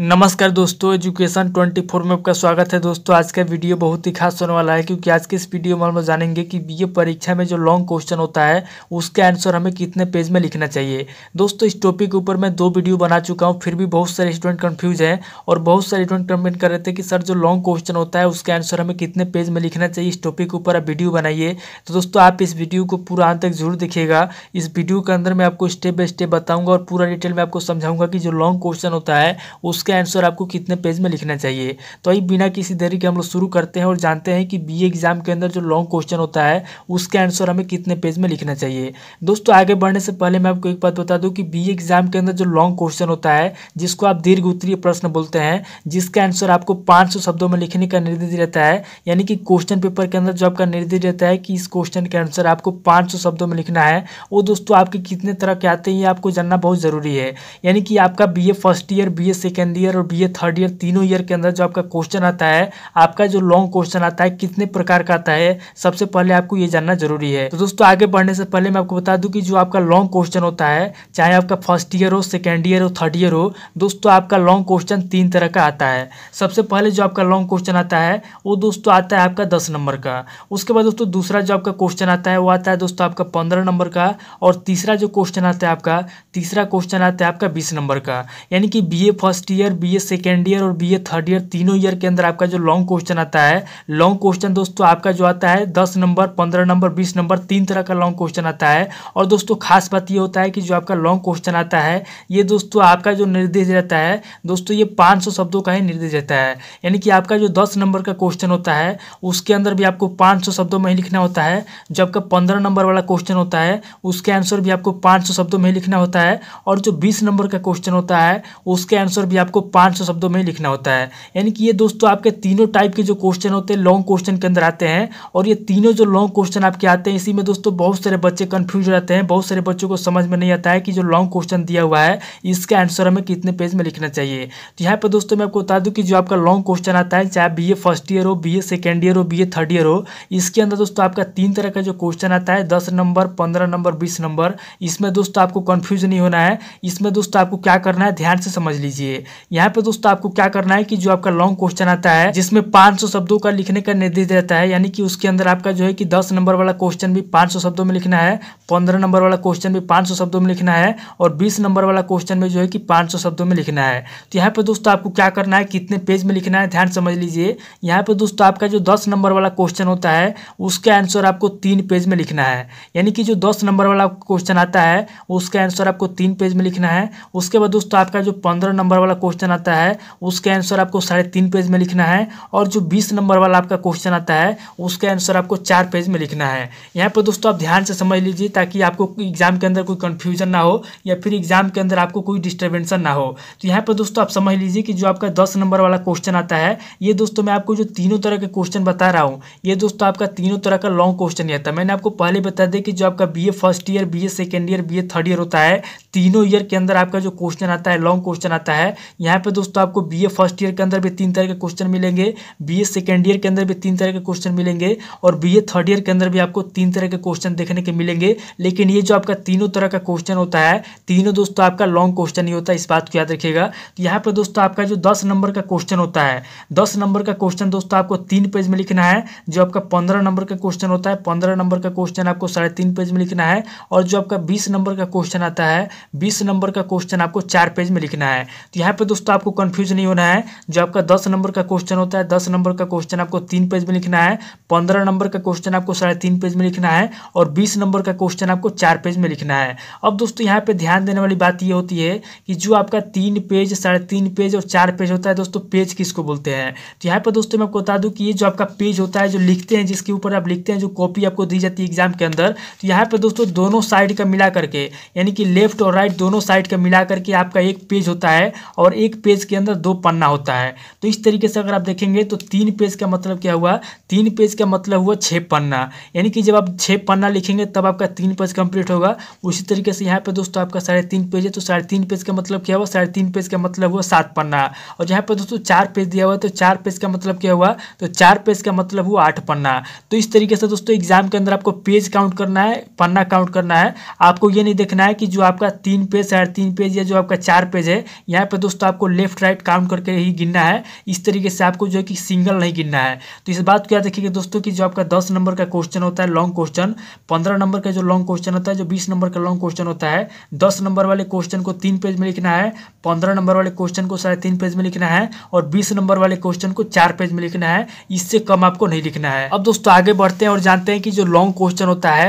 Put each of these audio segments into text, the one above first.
नमस्कार दोस्तों एजुकेशन 24 में आपका स्वागत है दोस्तों आज का वीडियो बहुत ही खास होने वाला है क्योंकि आज के इस वीडियो में हम जानेंगे कि बीए परीक्षा में जो लॉन्ग क्वेश्चन होता है उसका आंसर हमें कितने पेज में लिखना चाहिए दोस्तों इस टॉपिक के ऊपर मैं दो वीडियो बना चुका हूँ फिर भी बहुत सारे स्टूडेंट कन्फ्यूज हैं और बहुत सारे स्टूडेंट कमेंट कर रहे थे कि सर जो लॉन्ग क्वेश्चन होता है उसका आंसर हमें कितने पेज में लिखना चाहिए इस टॉपिक के ऊपर आप वीडियो बनाइए तो दोस्तों आप इस वीडियो को पूरा अंत तक जरूर देखिएगा इस वीडियो के अंदर मैं आपको स्टेप बाय स्टेप बताऊँगा और पूरा डिटेल में आपको समझाऊँगा कि जो लॉन्ग क्वेश्चन होता है उस उसका आंसर आपको कितने पेज में लिखना चाहिए तो आई बिना किसी देरी के हम लोग शुरू करते हैं और जानते हैं कि बी एग्ज़ाम के अंदर जो लॉन्ग क्वेश्चन होता है उसका आंसर हमें कितने पेज में लिखना चाहिए दोस्तों आगे बढ़ने से पहले मैं आपको एक बात बता दूँ कि बी एग्ज़ाम के अंदर जो लॉन्ग क्वेश्चन होता है जिसको आप दीर्घ उत्तरीय प्रश्न बोलते हैं जिसका आंसर आपको पाँच शब्दों में लिखने का निर्देश रहता है यानी कि क्वेश्चन पेपर के अंदर जो आपका निर्देश रहता है कि इस क्वेश्चन के आंसर आपको पाँच शब्दों में लिखना है वो दोस्तों आपके कितने तरह के आते हैं ये आपको जानना बहुत ज़रूरी है यानी कि आपका B first year B second second year और बीए थर्ड ईयर तीनों ईयर के अंदर जो आपका क्वेश्चन आता है आपका जो लॉन्ग क्वेश्चन आता है कितने प्रकार का आता है सबसे पहले आपको ये जानना जरूरी है तो दोस्तों आगे बढ़ने से पहले मैं आपको बता दूं कि जो आपका लॉन्ग क्वेश्चन होता है चाहे आपका फर्स्ट ईयर हो सेकेंड ईयर हो थर्ड ईयर हो दोस्तों आपका लॉन्ग क्वेश्चन तीन तरह का आता है सबसे पहले जो आपका लॉन्ग क्वेश्चन आता है वो दोस्तों आता है आपका दस नंबर का उसके बाद दोस्तों दूसरा जो आपका क्वेश्चन आता है वो आता है दोस्तों आपका पंद्रह नंबर का और तीसरा जो क्वेश्चन आता है आपका तीसरा क्वेश्चन आता है आपका बीस नंबर का यानी कि B first year year A second year और ए थर्ड ईयर तीनों ईयर के अंदर आपका जो लॉन्ग क्वेश्चन आता है लॉन्ग क्वेश्चन दोस्तों आपका जो आता है दस नंबर पंद्रह नंबर बीस नंबर तीन तरह का लॉन्ग क्वेश्चन आता है और दोस्तों खास बात ये होता है कि जो आपका लॉन्ग क्वेश्चन आता है ये दोस्तों आपका जो निर्देश रहता है दोस्तों ये पाँच शब्दों का ही निर्देश रहता है यानी कि आपका जो दस नंबर का क्वेश्चन होता है उसके अंदर भी आपको पाँच शब्दों में ही लिखना होता है जो आपका पंद्रह नंबर वाला क्वेश्चन होता है उसके आंसर भी आपको पाँच शब्दों में ही लिखना होता है और जो बीस नंबर का क्वेश्चन होता है उसके आंसर भी आपको 500 शब्दों में लिखना होता है यानी कि ये दोस्तों आपके तीनों टाइप के जो क्वेश्चन होते हैं लॉन्ग क्वेश्चन के अंदर आते हैं और ये तीनों जो लॉन्ग क्वेश्चन आपके आते हैं इसी में दोस्तों बहुत सारे बच्चे कन्फ्यूज हो जाते हैं बहुत सारे बच्चों को समझ में नहीं आता है कि जो लॉन्ग क्वेश्चन दिया हुआ है इसका आंसर हमें कितने पेज में लिखना चाहिए तो यहाँ पर दोस्तों मैं आपको बता दूँ कि जो आपका लॉन्ग क्वेश्चन आता है चाहे बी फर्स्ट ईयर हो बी सेकेंड ईयर हो बी थर्ड ईयर हो इसके अंदर दोस्तों आपका तीन तरह का जो क्वेश्चन आता है दस नंबर पंद्रह नंबर बीस नंबर इसमें दोस्तों आपको कन्फ्यूज नहीं होना है इसमें दोस्तों आपको क्या करना है ध्यान से समझ लीजिए यहाँ पे दोस्तों आपको क्या करना है कि जो आपका लॉन्ग क्वेश्चन आता है जिसमें 500 शब्दों का लिखने का निर्देश रहता है यानी कि उसके अंदर आपका जो है कि 10 नंबर वाला क्वेश्चन भी 500 शब्दों में लिखना है 15 नंबर वाला क्वेश्चन भी 500 शब्दों में लिखना है और 20 नंबर वाला क्वेश्चन भी जो है कि 500 शब्दों में लिखना है तो यहाँ पे दोस्तों आपको क्या करना है कितने पेज में लिखना है ध्यान समझ लीजिए यहाँ पे दोस्तों आपका जो दस नंबर वाला क्वेश्चन होता है उसका आंसर आपको तीन पेज में लिखना है यानी कि जो दस नंबर वाला क्वेश्चन आता है उसका आंसर आपको तीन पेज में लिखना है उसके बाद दोस्तों आपका जो पंद्रह नंबर वाला क्वेश्चन आता है उसके आंसर आपको साढ़े तीन पेज में लिखना है और जो बीस नंबर वाला आपका क्वेश्चन आता है उसके आंसर आपको चार पेज में लिखना है यहाँ पर दोस्तों आप ध्यान से समझ लीजिए ताकि आपको एग्जाम के अंदर कोई कन्फ्यूजन ना हो या फिर एग्जाम के अंदर आपको कोई डिस्टर्बेंसन ना हो तो यहाँ पर दोस्तों आप समझ लीजिए कि जो आपका दस नंबर वाला क्वेश्चन आता है ये दोस्तों मैं आपको जो तीनों तरह के क्वेश्चन बता रहा हूँ ये दोस्तों आपका तीनों तरह का लॉन्ग क्वेश्चन नहीं आता मैंने आपको पहले बता दें कि जो आपका B first year B second year B third year होता है तीनों ईयर के अंदर आपका जो क्वेश्चन आता है लॉन्ग क्वेश्चन आता है यहाँ पे दोस्तों आपको बी ए फर्स्ट ईयर के अंदर भी तीन तरह के क्वेश्चन मिलेंगे बी ए सेकेंड ईयर के अंदर भी तीन तरह के क्वेश्चन मिलेंगे और बी ए थर्ड ईयर के अंदर भी आपको तीन तरह के क्वेश्चन देखने के मिलेंगे लेकिन ये जो आपका तीनों तरह का क्वेश्चन होता है तीनों दोस्तों आपका लॉन्ग क्वेश्चन ही होता है इस बात को याद रखिएगा तो यहाँ पर दोस्तों आपका जो दस नंबर का क्वेश्चन होता है दस नंबर का क्वेश्चन दोस्तों आपको तीन पेज में लिखना है जो आपका पंद्रह नंबर का क्वेश्चन होता है पंद्रह नंबर का क्वेश्चन आपको साढ़े तीन पेज में लिखना है और जो आपका बीस नंबर का क्वेश्चन आता है बीस नंबर का क्वेश्चन आपको चार पेज में लिखना है तो यहाँ पर दोस्तों आपको कंफ्यूज नहीं होना है जो आपका दस नंबर का क्वेश्चन होता है दस नंबर का क्वेश्चन आपको तीन पेज में लिखना है पंद्रह नंबर का क्वेश्चन आपको साढ़े तीन पेज में लिखना है और बीस नंबर का क्वेश्चन आपको चार पेज में लिखना है अब दोस्तों यहाँ पे ध्यान देने वाली बात यह होती है कि जो आपका तीन पेज साढ़े तीन पेज और चार पेज होता है दोस्तों पेज किसको बोलते हैं तो यहाँ पर दोस्तों मैं आपको बता दूँ कि ये जो आपका पेज होता है जो लिखते हैं जिसके ऊपर आप लिखते हैं जो कॉपी आपको दी जाती है एग्जाम के अंदर तो यहाँ पर दोस्तों दोनों साइड का मिला करके यानी कि लेफ्ट और राइट दोनों साइड का मिला करके आपका एक पेज होता है और एक पेज के अंदर दो पन्ना होता है तो इस तरीके से अगर आप देखेंगे तो तीन पेज का मतलब क्या हुआ तीन पेज का मतलब हुआ छः पन्ना यानी कि जब आप छः पन्ना लिखेंगे तब आपका तीन पेज कंप्लीट होगा उसी तरीके से यहाँ पर दोस्तों आपका साढ़े तीन पेज है तो साढ़े तीन पेज का मतलब क्या हुआ साढ़े तीन पेज का मतलब हुआ सात पन्ना और यहाँ पर दोस्तों चार पेज दिया हुआ तो चार पेज का मतलब क्या हुआ तो चार पेज का मतलब हुआ आठ पन्ना तो इस तरीके से दोस्तों एग्जाम के अंदर आपको पेज काउंट करना है पन्ना काउंट करना है आपको ये नहीं देखना है कि जो आपका तीन पेज साढ़े तीन पेज या जो आपका चार पेज है यहाँ पर दोस्तों आपको लेफ्ट राइट काउंट करके ही गिनना है इस तरीके से आपको जो है कि सिंगल नहीं गिनना है तो इस बात को याद रखिएगा दोस्तों कि जो आपका दस नंबर का क्वेश्चन होता है लॉन्ग क्वेश्चन पंद्रह नंबर का जो लॉन्ग क्वेश्चन होता है जो बीस नंबर का लॉन्ग क्वेश्चन होता है दस नंबर वाले क्वेश्चन को तीन पेज में लिखना है पंद्रह नंबर वाले क्वेश्चन को साढ़े तीन पेज में लिखना है और बीस नंबर वाले क्वेश्चन को चार पेज में लिखना है इससे कम आपको नहीं लिखना है अब दोस्तों आगे बढ़ते हैं और जानते हैं कि जो लॉन्ग क्वेश्चन होता है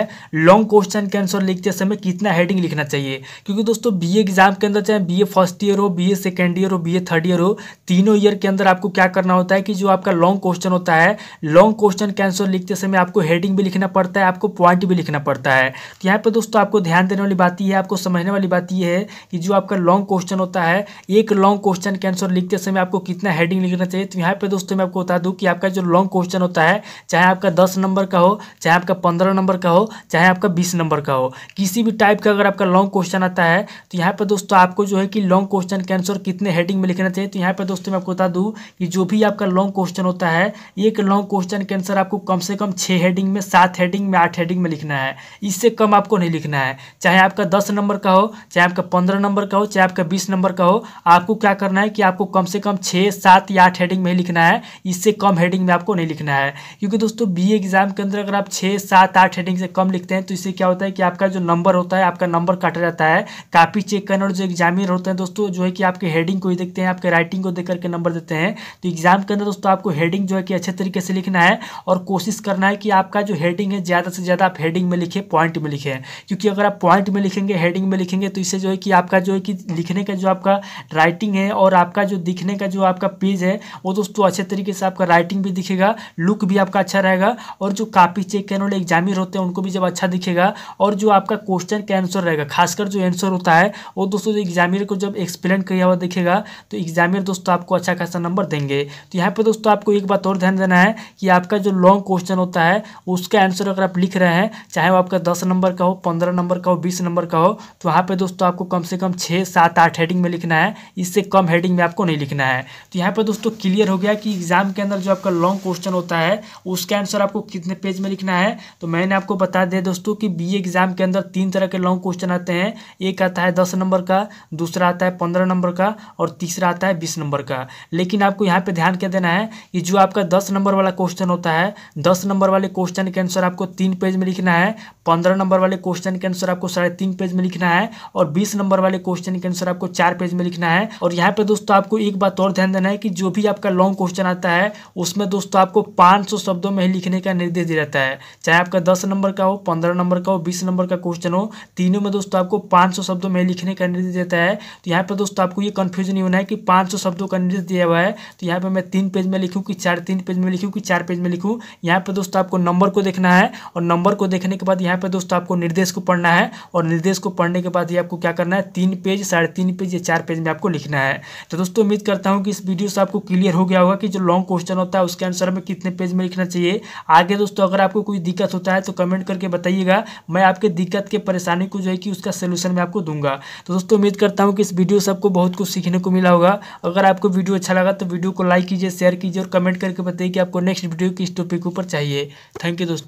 लॉन्ग क्वेश्चन के आंसर लिखते समय कितना हेडिंग लिखना चाहिए क्योंकि दोस्तों बी एग्जाम के अंदर चाहे बी फर्स्ट ईयर हो बी ए सेकेंड ईयर हो बी थर्ड ईयर हो तीनों ईयर के अंदर आपको क्या करना होता है कि जो आपका लॉन्ग क्वेश्चन होता है लॉन्ग क्वेश्चन के आंसर लिखते समय आपको हेडिंग भी लिखना पड़ता है आपको पॉइंट भी लिखना पड़ता है तो यहाँ पर दोस्तों आपको ध्यान देने वाली बात यह है आपको समझने वाली बात यह है कि जो आपका लॉन्ग क्वेश्चन होता है एक लॉन्ग क्वेश्चन के आंसर लिखते समय आपको कितना हेडिंग लिखना चाहिए तो यहाँ पर दोस्तों मैं आपको बता दूँ कि आपका जो लॉन्ग क्वेश्चन होता है चाहे आपका दस नंबर का हो चाहे आपका पंद्रह नंबर का हो चाहे आपका बीस नंबर का हो किसी भी टाइप का अगर आपका लॉन्ग क्वेश्चन आता है तो यहाँ पर दोस्तों आपको जो है कि लॉन्ग क्वेश्चन के आंसर कितने हेडिंग में लिखना चाहिए तो यहाँ पर दोस्तों मैं आपको बता दूँ कि जो भी आपका लॉन्ग क्वेश्चन होता है एक लॉन्ग क्वेश्चन के आंसर आपको कम से कम छः हेडिंग में सात हेडिंग में आठ हेडिंग में लिखना है इससे कम आपको नहीं लिखना है चाहे आपका दस नंबर का हो चाहे आपका पंद्रह नंबर का हो चाहे आपका बीस नंबर का हो आपको क्या करना है कि आपको कम से कम छः सात या आठ हेडिंग में लिखना है इससे कम हेडिंग में आपको नहीं लिखना है क्योंकि दोस्तों बी एग्जाम के अंदर अगर आप छः सात आठ हेडिंग से कम लिखते हैं तो इससे क्या होता है कि आपका जो नंबर होता है आपका नंबर काटा जाता है कापी चेक करने और जो एग्जामिनर होते हैं दोस्तों जो है कि आपके हेडिंग को ही देखते हैं आपके राइटिंग को देख करके नंबर देते हैं तो एग्जाम के अंदर दोस्तों आपको हेडिंग जो है कि अच्छे तरीके से लिखना है और कोशिश करना है कि आपका जो हेडिंग है ज़्यादा से ज़्यादा आप हेडिंग में लिखें पॉइंट में लिखें क्योंकि अगर आप पॉइंट में लिखेंगे हेडिंग में लिखेंगे तो इससे जो है कि आपका जो है कि लिखने का जो आपका राइटिंग है और आपका जो दिखने का जो आपका पेज है वो दोस्तों अच्छे तरीके से आपका राइटिंग भी दिखेगा लुक भी आपका अच्छा रहेगा और जो कापी चेक करने वाले एग्जामिनर होते हैं उनको भी जब अच्छा दिखेगा और जो आपका क्वेश्चन का आंसर रहेगा खासकर जो आंसर होता है वो दोस्तों एग्जामिनर को जब एक्सप्लेन किया हुआ लिखेगा तो एग्जामिनर दोस्तों आपको अच्छा खासा नंबर देंगे तो यहाँ पर दोस्तों आपको एक बात और ध्यान देना है कि आपका जो लॉन्ग क्वेश्चन होता है उसका आंसर अगर आप लिख रहे हैं चाहे वो आपका दस नंबर का हो पंद्रह नंबर का हो बीस नंबर का हो तो वहाँ पर दोस्तों आपको कम से कम छः सात आठ हेडिंग में लिखना है इससे कम हेडिंग में आपको नहीं लिखना है तो यहाँ पर दोस्तों क्लियर हो गया कि एग्जाम के अंदर जो आपका लॉन्ग क्वेश्चन होता है उसका आंसर आपको कितने पेज में लिखना है तो मैंने आपको बता दिया दोस्तों कि बी एग्जाम e के अंदर तीन तरह के लॉन्ग क्वेश्चन आते हैं एक आता है दस नंबर का दूसरा आता है पंद्रह नंबर का और तीसरा आता है बीस नंबर का लेकिन आपको यहाँ पे ध्यान क्या देना है कि जो आपका दस नंबर वाला क्वेश्चन होता है दस नंबर वाले क्वेश्चन के आंसर आपको तीन पेज में लिखना है पंद्रह नंबर वाले क्वेश्चन के आंसर आपको साढ़े तीन पेज में लिखना है और बीस नंबर वाले क्वेश्चन के आंसर आपको चार पेज में लिखना है और यहाँ पे दोस्तों आपको एक बात और ध्यान देना है कि जो भी आपका लॉन्ग क्वेश्चन आता है उसमें दोस्तों आपको पाँच शब्दों में ही लिखने का निर्देश दिया जाता है चाहे आपका दस नंबर का हो पंद्रह नंबर का हो बीस नंबर का क्वेश्चन हो तीनों में दोस्तों आपको पाँच शब्दों में लिखने का निर्देश देता है तो यहाँ पर दोस्तों आपको ये कन्फ्यूजन ये होना है कि 500 शब्दों का निर्देश दिया हुआ है तो यहाँ पे मैं तीन पेज में लिखूँ कि चार तीन पेज में लिखूँ कि चार पेज में लिखूँ यहाँ पर दोस्तों आपको नंबर को देखना है और नंबर को देखने के बाद यहाँ पर दोस्तों आपको निर्देश को पढ़ना है और निर्देश को पढ़ने के बाद ये आपको क्या करना है तीन पेज साढ़े तीन पेज या चार पेज में आपको लिखना है तो दोस्तों उम्मीद करता हूँ कि इस वीडियो से आपको क्लियर हो गया होगा कि जो लॉन्ग क्वेश्चन होता है उसके आंसर में कितने पेज में लिखना चाहिए आगे दोस्तों अगर आपको कोई दिक्कत होता है तो कमेंट करके बताइएगा मैं आपके दिक्कत के परेशानी को जो है कि उसका सोल्यूशन मैं आपको दूंगा तो दोस्तों उम्मीद करता हूँ कि इस वीडियो से आपको बहुत कुछ सीखने को मिला होगा अगर आपको वीडियो अच्छा लगा तो वीडियो को लाइक कीजिए शेयर कीजिए और कमेंट करके बताइए कि आपको नेक्स्ट वीडियो किस टॉपिक ऊपर चाहिए थैंक यू दोस्तों